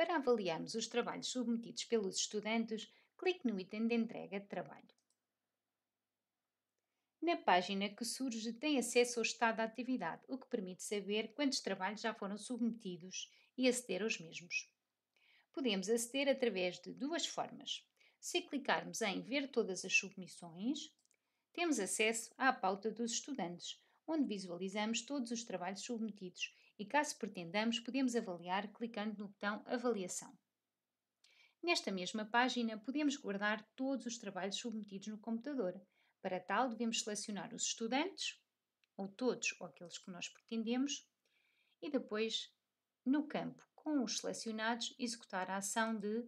Para avaliarmos os trabalhos submetidos pelos estudantes, clique no item de entrega de trabalho. Na página que surge, tem acesso ao estado da atividade, o que permite saber quantos trabalhos já foram submetidos e aceder aos mesmos. Podemos aceder através de duas formas. Se clicarmos em Ver todas as submissões, temos acesso à pauta dos estudantes, onde visualizamos todos os trabalhos submetidos e, caso pretendamos, podemos avaliar clicando no botão Avaliação. Nesta mesma página, podemos guardar todos os trabalhos submetidos no computador. Para tal, devemos selecionar os estudantes, ou todos, ou aqueles que nós pretendemos, e depois, no campo com os selecionados, executar a ação de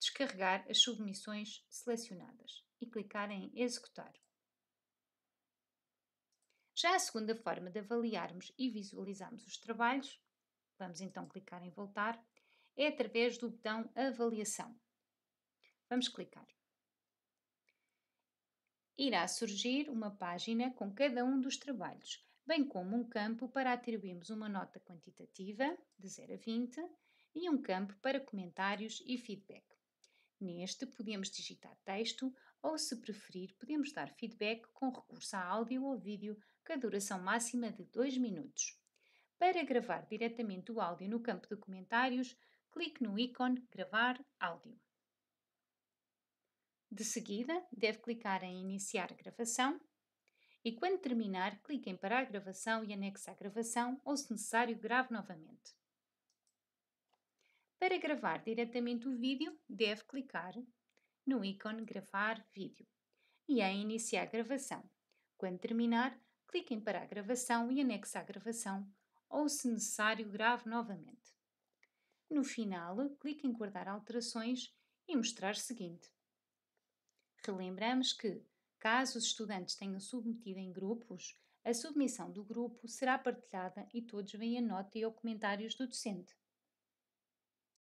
descarregar as submissões selecionadas e clicar em Executar. Já é a segunda forma de avaliarmos e visualizarmos os trabalhos, vamos então clicar em voltar, é através do botão avaliação. Vamos clicar. Irá surgir uma página com cada um dos trabalhos, bem como um campo para atribuirmos uma nota quantitativa, de 0 a 20, e um campo para comentários e feedback. Neste, podemos digitar texto ou, se preferir, podemos dar feedback com recurso a áudio ou vídeo, com a duração máxima de 2 minutos. Para gravar diretamente o áudio no campo de comentários, clique no ícone Gravar áudio. De seguida, deve clicar em Iniciar gravação e, quando terminar, clique em Parar gravação e anexe à gravação ou, se necessário, grave novamente. Para gravar diretamente o vídeo, deve clicar no ícone Gravar Vídeo e em é Iniciar Gravação. Quando terminar, clique em Parar Gravação e anexe à gravação ou, se necessário, grave novamente. No final, clique em Guardar alterações e mostrar seguinte. Relembramos que, caso os estudantes tenham submetido em grupos, a submissão do grupo será partilhada e todos veem a nota e ou comentários do docente.